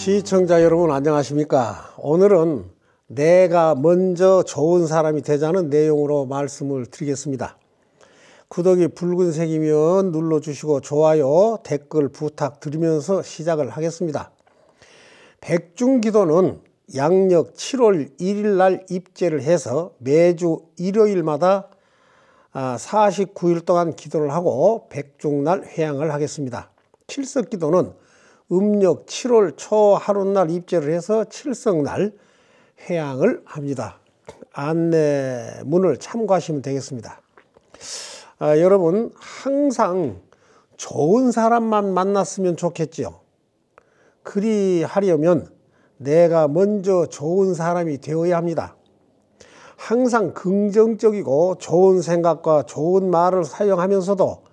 시청자 여러분 안녕하십니까 오늘은 내가 먼저 좋은 사람이 되자는 내용으로 말씀을 드리겠습니다 구독이 붉은색이면 눌러주시고 좋아요 댓글 부탁드리면서 시작을 하겠습니다 백중기도는 양력 7월 1일 날 입제를 해서 매주 일요일마다 49일 아, 동안 기도를 하고 백중날 회양을 하겠습니다. 칠석기도는 음력 7월 초하루날 입제를 해서 칠성날 해양을 합니다. 안내문을 참고하시면 되겠습니다. 아, 여러분 항상 좋은 사람만 만났으면 좋겠지요. 그리 하려면 내가 먼저 좋은 사람이 되어야 합니다. 항상 긍정적이고 좋은 생각과 좋은 말을 사용하면서도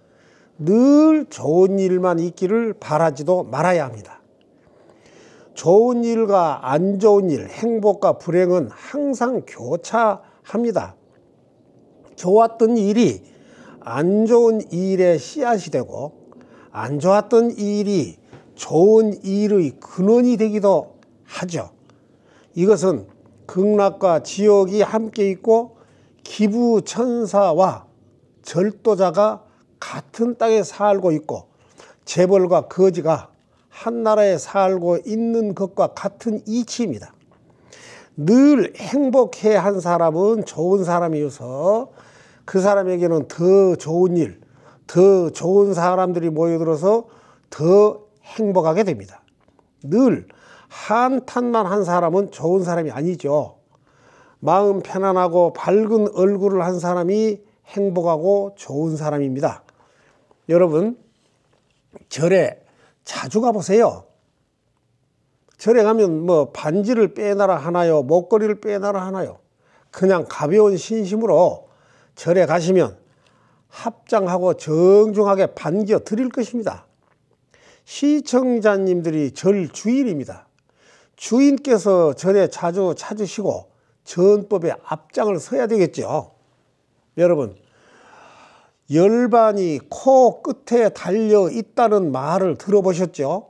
늘 좋은 일만 있기를 바라지도 말아야 합니다. 좋은 일과 안 좋은 일, 행복과 불행은 항상 교차합니다. 좋았던 일이 안 좋은 일의 씨앗이 되고 안 좋았던 일이 좋은 일의 근원이 되기도 하죠. 이것은 극락과 지옥이 함께 있고 기부천사와 절도자가 같은 땅에 살고 있고 재벌과 거지가 한 나라에 살고 있는 것과 같은 이치입니다. 늘 행복해 한 사람은 좋은 사람이어서 그 사람에게는 더 좋은 일, 더 좋은 사람들이 모여들어서 더 행복하게 됩니다. 늘 한탄만 한 사람은 좋은 사람이 아니죠. 마음 편안하고 밝은 얼굴을 한 사람이 행복하고 좋은 사람입니다. 여러분 절에 자주 가보세요. 절에 가면 뭐 반지를 빼놔라 하나요? 목걸이를 빼놔라 하나요? 그냥 가벼운 신심으로 절에 가시면 합장하고 정중하게 반겨 드릴 것입니다. 시청자님들이 절 주일입니다. 주인께서 절에 자주 찾으시고 전법에 앞장을 서야 되겠죠. 여러분 열반이 코 끝에 달려 있다는 말을 들어보셨죠?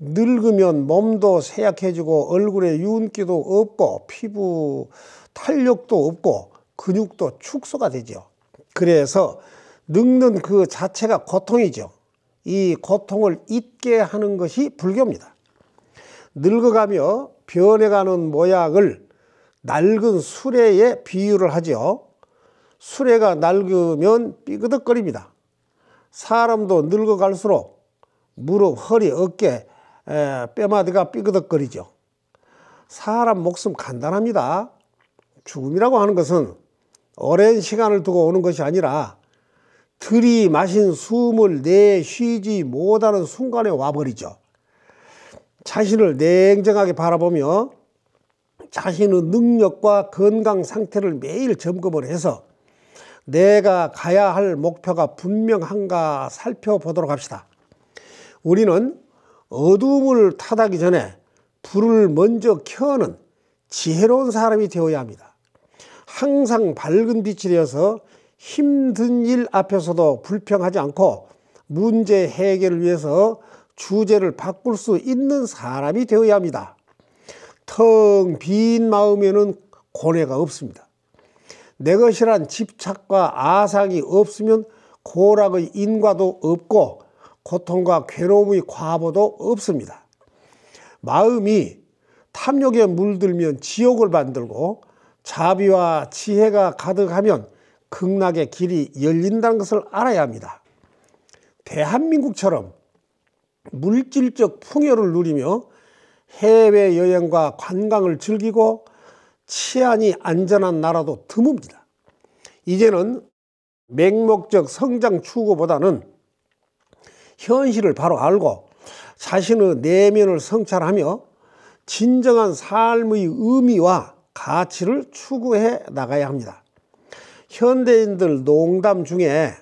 늙으면 몸도 쇠약해지고 얼굴에 윤기도 없고 피부 탄력도 없고 근육도 축소가 되죠. 그래서 늙는 그 자체가 고통이죠. 이 고통을 잊게 하는 것이 불교입니다. 늙어가며 변해가는 모양을 낡은 수레에 비유를 하죠. 수레가 낡으면 삐그덕거립니다. 사람도 늙어갈수록 무릎, 허리, 어깨, 에, 뼈마디가 삐그덕거리죠. 사람 목숨 간단합니다. 죽음이라고 하는 것은 오랜 시간을 두고 오는 것이 아니라 들이마신 숨을 내쉬지 못하는 순간에 와버리죠. 자신을 냉정하게 바라보며 자신의 능력과 건강 상태를 매일 점검을 해서 내가 가야 할 목표가 분명한가 살펴보도록 합시다. 우리는 어둠을 타다기 전에 불을 먼저 켜는 지혜로운 사람이 되어야 합니다. 항상 밝은 빛이 되어서 힘든 일 앞에서도 불평하지 않고 문제 해결을 위해서 주제를 바꿀 수 있는 사람이 되어야 합니다. 텅 빈 마음에는 고뇌가 없습니다. 내 것이란 집착과 아상이 없으면 고락의 인과도 없고 고통과 괴로움의 과보도 없습니다. 마음이 탐욕에 물들면 지옥을 만들고 자비와 지혜가 가득하면 극락의 길이 열린다는 것을 알아야 합니다. 대한민국처럼 물질적 풍요를 누리며 해외여행과 관광을 즐기고 치안이 안전한 나라도 드뭅니다. 이제는 맹목적 성장 추구보다는 현실을 바로 알고 자신의 내면을 성찰하며 진정한 삶의 의미와 가치를 추구해 나가야 합니다. 현대인들 농담 중에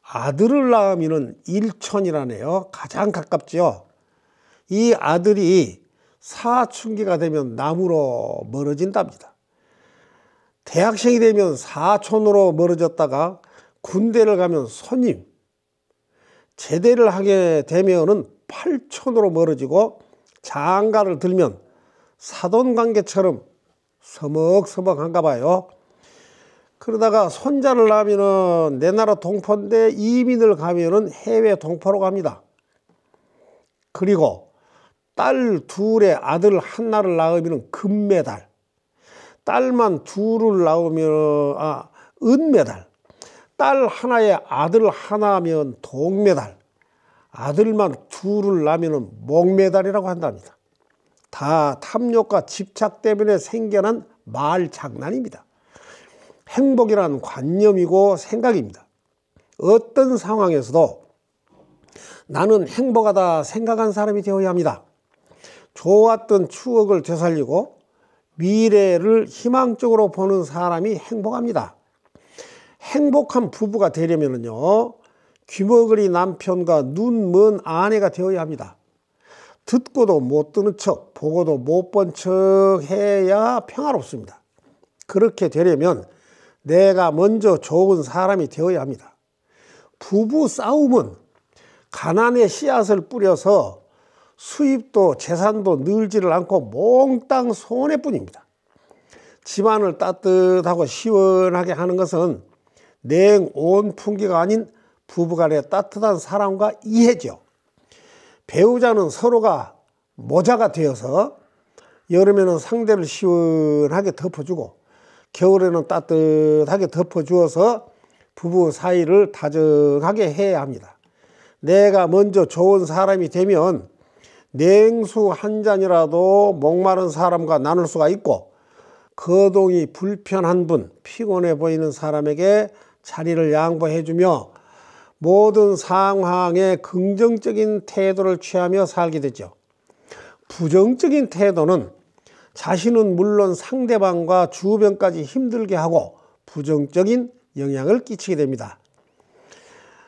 아들을 낳으면 일촌이라네요. 가장 가깝지요. 이 아들이 사춘기가 되면 남으로 멀어진답니다. 대학생이 되면 사촌으로 멀어졌다가 군대를 가면 손님, 제대를 하게 되면은 팔촌으로 멀어지고 장가를 들면 사돈 관계처럼 서먹서먹한가 봐요. 그러다가 손자를 낳으면내 나라 동포인데 이민을 가면 해외 동포로 갑니다. 그리고 딸 둘에 아들 하나를 낳으면 금메달. 딸만 둘을 낳으면 아, 은메달. 딸 하나에 아들 하나면 동메달. 아들만 둘을 낳으면 목메달이라고 한답니다. 다 탐욕과 집착 때문에 생겨난 말 장난입니다. 행복이란 관념이고 생각입니다. 어떤 상황에서도 나는 행복하다 생각한 사람이 되어야 합니다. 좋았던 추억을 되살리고 미래를 희망적으로 보는 사람이 행복합니다. 행복한 부부가 되려면요. 귀머거리 남편과 눈먼 아내가 되어야 합니다. 듣고도 못 듣는 척, 보고도 못 본 척 해야 평화롭습니다. 그렇게 되려면 내가 먼저 좋은 사람이 되어야 합니다. 부부 싸움은 가난의 씨앗을 뿌려서 수입도 재산도 늘지를 않고 몽땅 손해뿐입니다. 집안을 따뜻하고 시원하게 하는 것은 냉온 풍기가 아닌 부부간의 따뜻한 사랑과 이해죠. 배우자는 서로가 모자가 되어서 여름에는 상대를 시원하게 덮어주고 겨울에는 따뜻하게 덮어주어서 부부 사이를 다정하게 해야 합니다. 내가 먼저 좋은 사람이 되면 냉수 한 잔이라도 목마른 사람과 나눌 수가 있고 거동이 불편한 분, 피곤해 보이는 사람에게 자리를 양보해 주며 모든 상황에 긍정적인 태도를 취하며 살게 되죠. 부정적인 태도는 자신은 물론 상대방과 주변까지 힘들게 하고 부정적인 영향을 끼치게 됩니다.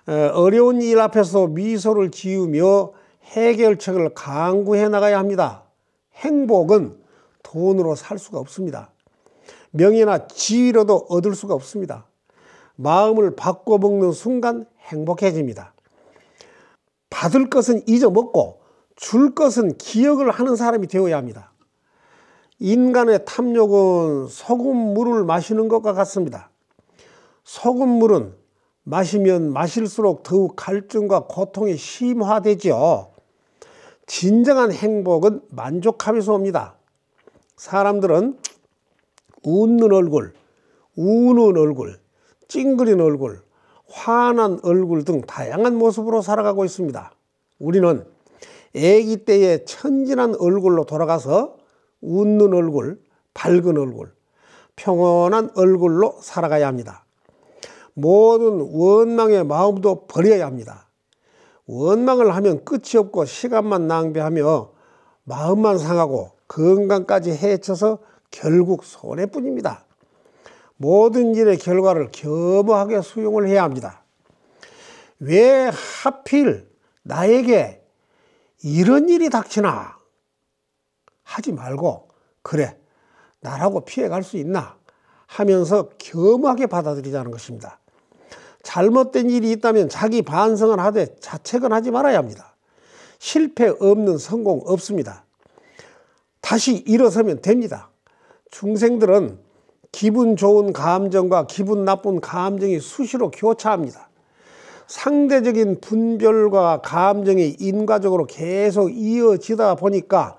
어, 어려운 일 앞에서 미소를 지으며 해결책을 강구해 나가야 합니다. 행복은 돈으로 살 수가 없습니다. 명예나 지위로도 얻을 수가 없습니다. 마음을 바꿔먹는 순간 행복해집니다. 받을 것은 잊어먹고 줄 것은 기억을 하는 사람이 되어야 합니다. 인간의 탐욕은 소금물을 마시는 것과 같습니다. 소금물은 마시면 마실수록 더욱 갈증과 고통이 심화되지요. 진정한 행복은 만족함에서 옵니다. 사람들은 웃는 얼굴, 우는 얼굴, 찡그린 얼굴, 화난 얼굴 등 다양한 모습으로 살아가고 있습니다. 우리는 아기 때의 천진한 얼굴로 돌아가서 웃는 얼굴, 밝은 얼굴, 평온한 얼굴로 살아가야 합니다. 모든 원망의 마음도 버려야 합니다. 원망을 하면 끝이 없고 시간만 낭비하며 마음만 상하고 건강까지 해쳐서 결국 손해뿐입니다. 모든 일의 결과를 겸허하게 수용을 해야 합니다. 왜 하필 나에게 이런 일이 닥치나 하지 말고 그래 나라고 피해갈 수 있나 하면서 겸허하게 받아들이자는 것입니다. 잘못된 일이 있다면 자기 반성을 하되 자책은 하지 말아야 합니다. 실패 없는 성공 없습니다. 다시 일어서면 됩니다. 중생들은 기분 좋은 감정과 기분 나쁜 감정이 수시로 교차합니다. 상대적인 분별과 감정이 인과적으로 계속 이어지다 보니까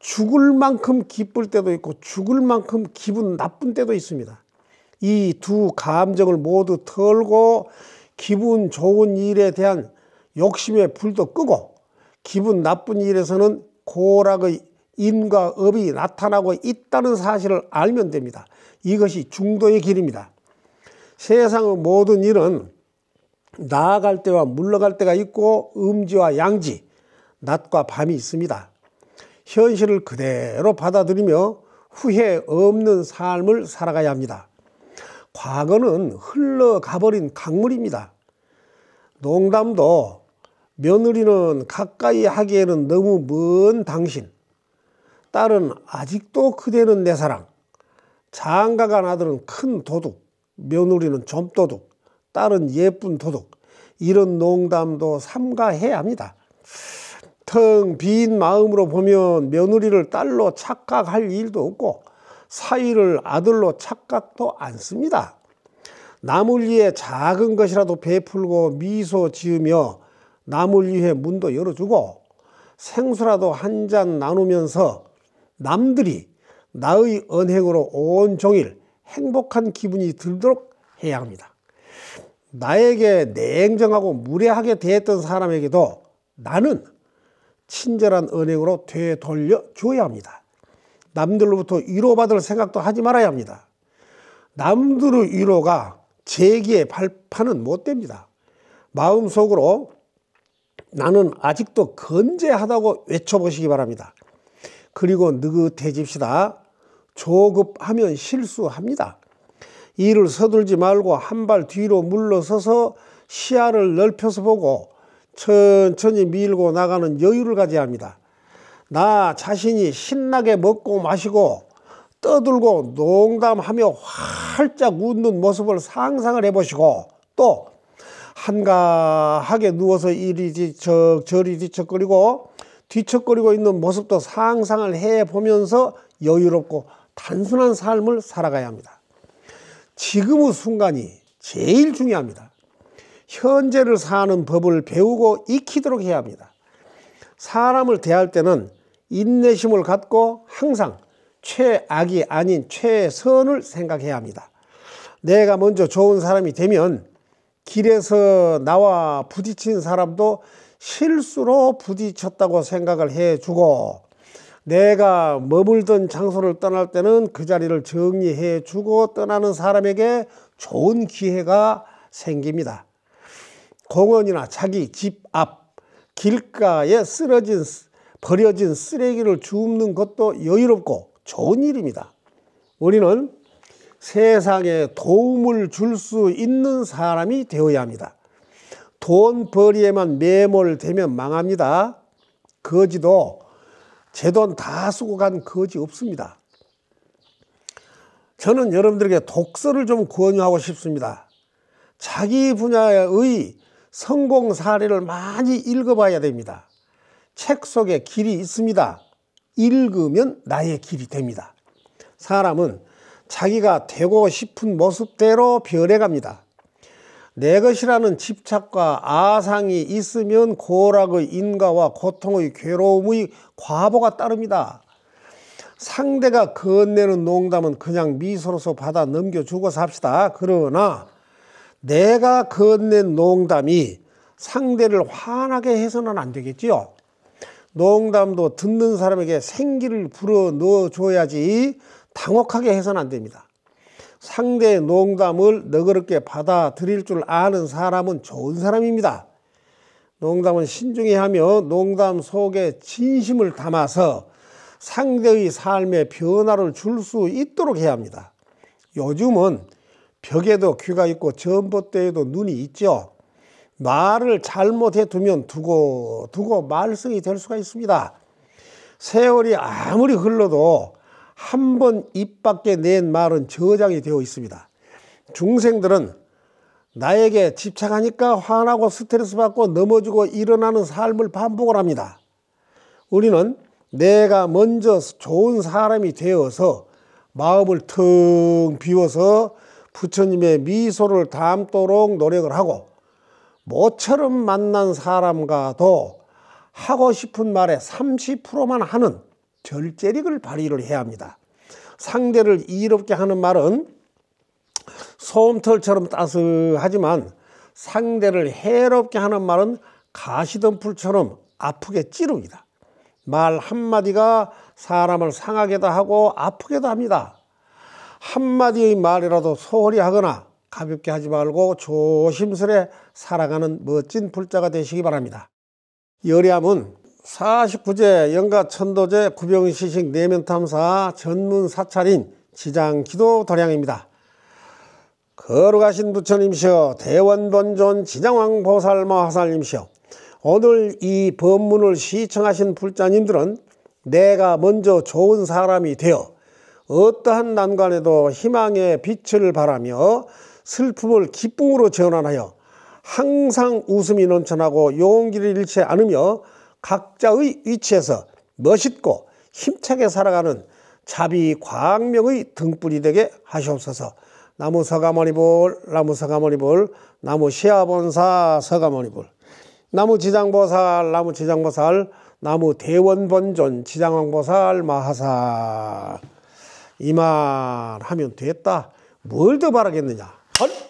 죽을 만큼 기쁠 때도 있고 죽을 만큼 기분 나쁜 때도 있습니다. 이두 감정을 모두 털고 기분 좋은 일에 대한 욕심의 불도 끄고 기분 나쁜 일에서는 고락의 인과 업이 나타나고 있다는 사실을 알면 됩니다. 이것이 중도의 길입니다. 세상의 모든 일은 나아갈 때와 물러갈 때가 있고 음지와 양지, 낮과 밤이 있습니다. 현실을 그대로 받아들이며 후회 없는 삶을 살아가야 합니다. 과거는 흘러가버린 강물입니다. 농담도 며느리는 가까이 하기에는 너무 먼 당신, 딸은 아직도 그대는 내 사랑, 장가간 아들은 큰 도둑, 며느리는 좀도둑, 딸은 예쁜 도둑, 이런 농담도 삼가해야 합니다. 텅 빈 마음으로 보면 며느리를 딸로 착각할 일도 없고 사위를 아들로 착각도 않습니다. 남을 위해 작은 것이라도 베풀고 미소 지으며 남을 위해 문도 열어주고 생수라도 한 잔 나누면서 남들이 나의 언행으로 온 종일 행복한 기분이 들도록 해야 합니다. 나에게 냉정하고 무례하게 대했던 사람에게도 나는 친절한 은행으로 되돌려 줘야 합니다. 남들로부터 위로받을 생각도 하지 말아야 합니다. 남들의 위로가 제기의 발판은 못 됩니다. 마음속으로 나는 아직도 건재하다고 외쳐보시기 바랍니다. 그리고 느긋해집시다. 조급하면 실수합니다. 일을 서둘지 말고 한 발 뒤로 물러서서 시야를 넓혀서 보고 천천히 밀고 나가는 여유를 가져야 합니다. 나 자신이 신나게 먹고 마시고 떠들고 농담하며 활짝 웃는 모습을 상상을 해보시고 또 한가하게 누워서 이리 뒤척 저리 뒤척거리고 뒤척거리고 있는 모습도 상상을 해보면서 여유롭고 단순한 삶을 살아가야 합니다. 지금의 그 순간이 제일 중요합니다. 현재를 사는 법을 배우고 익히도록 해야 합니다. 사람을 대할 때는 인내심을 갖고 항상 최악이 아닌 최선을 생각해야 합니다. 내가 먼저 좋은 사람이 되면 길에서 나와 부딪힌 사람도 실수로 부딪혔다고 생각을 해주고 내가 머물던 장소를 떠날 때는 그 자리를 정리해 주고 떠나는 사람에게 좋은 기회가 생깁니다. 공원이나 자기 집앞 길가에 쓰러진 버려진 쓰레기를 줍는 것도 여유롭고 좋은 일입니다. 우리는 세상에 도움을 줄 수 있는 사람이 되어야 합니다. 돈벌이에만 매몰되면 망합니다. 거지도 제 돈 다 쓰고 간 거지 없습니다. 저는 여러분들에게 독서를 좀 권유하고 싶습니다. 자기 분야의 성공 사례를 많이 읽어봐야 됩니다. 책 속에 길이 있습니다. 읽으면 나의 길이 됩니다. 사람은 자기가 되고 싶은 모습대로 변해갑니다. 내 것이라는 집착과 아상이 있으면 고락의 인가와 고통의 괴로움의 과보가 따릅니다. 상대가 건네는 농담은 그냥 미소로서 받아 넘겨주고 삽시다. 그러나 내가 건넨 농담이 상대를 화나게 해서는 안 되겠지요. 농담도 듣는 사람에게 생기를 불어 넣어줘야지 당혹하게 해서는 안 됩니다. 상대의 농담을 너그럽게 받아들일 줄 아는 사람은 좋은 사람입니다. 농담은 신중히 하며 농담 속에 진심을 담아서 상대의 삶에 변화를 줄 수 있도록 해야 합니다. 요즘은 벽에도 귀가 있고 전봇대에도 눈이 있죠. 말을 잘못해 두면 두고 두고 말썽이 될 수가 있습니다. 세월이 아무리 흘러도 한 번 입 밖에 낸 말은 저장이 되어 있습니다. 중생들은 나에게 집착하니까 화나고 스트레스 받고 넘어지고 일어나는 삶을 반복을 합니다. 우리는 내가 먼저 좋은 사람이 되어서 마음을 텅 비워서 부처님의 미소를 담도록 노력을 하고 모처럼 만난 사람과도 하고 싶은 말에 30%만 하는 절제력을 발휘를 해야 합니다. 상대를 이롭게 하는 말은 소음털처럼 따스하지만 상대를 해롭게 하는 말은 가시덤불처럼 아프게 찌릅니다. 말 한마디가 사람을 상하게도 하고 아프게도 합니다. 한마디의 말이라도 소홀히 하거나 가볍게 하지 말고 조심스레 살아가는 멋진 불자가 되시기 바랍니다. 여리암은 49제 영가 천도제 구병시식 내면탐사 전문 사찰인 지장기도 도량입니다. 거룩하신 부처님시여 대원본존 지장왕 보살마 화살님시여 오늘 이 법문을 시청하신 불자님들은 내가 먼저 좋은 사람이 되어 어떠한 난관에도 희망의 빛을 바라며 슬픔을 기쁨으로 재현하여 항상 웃음이 넘쳐나고 용기를 잃지 않으며 각자의 위치에서 멋있고 힘차게 살아가는 자비 광명의 등불이 되게 하시옵소서 나무 서가모니볼 나무 서가모니볼 나무 시아본사 서가모니볼 나무 지장보살 나무 지장보살 나무 대원본존 지장왕보살 마하사 이말 하면 됐다. 뭘 더 바라겠느냐. 헐!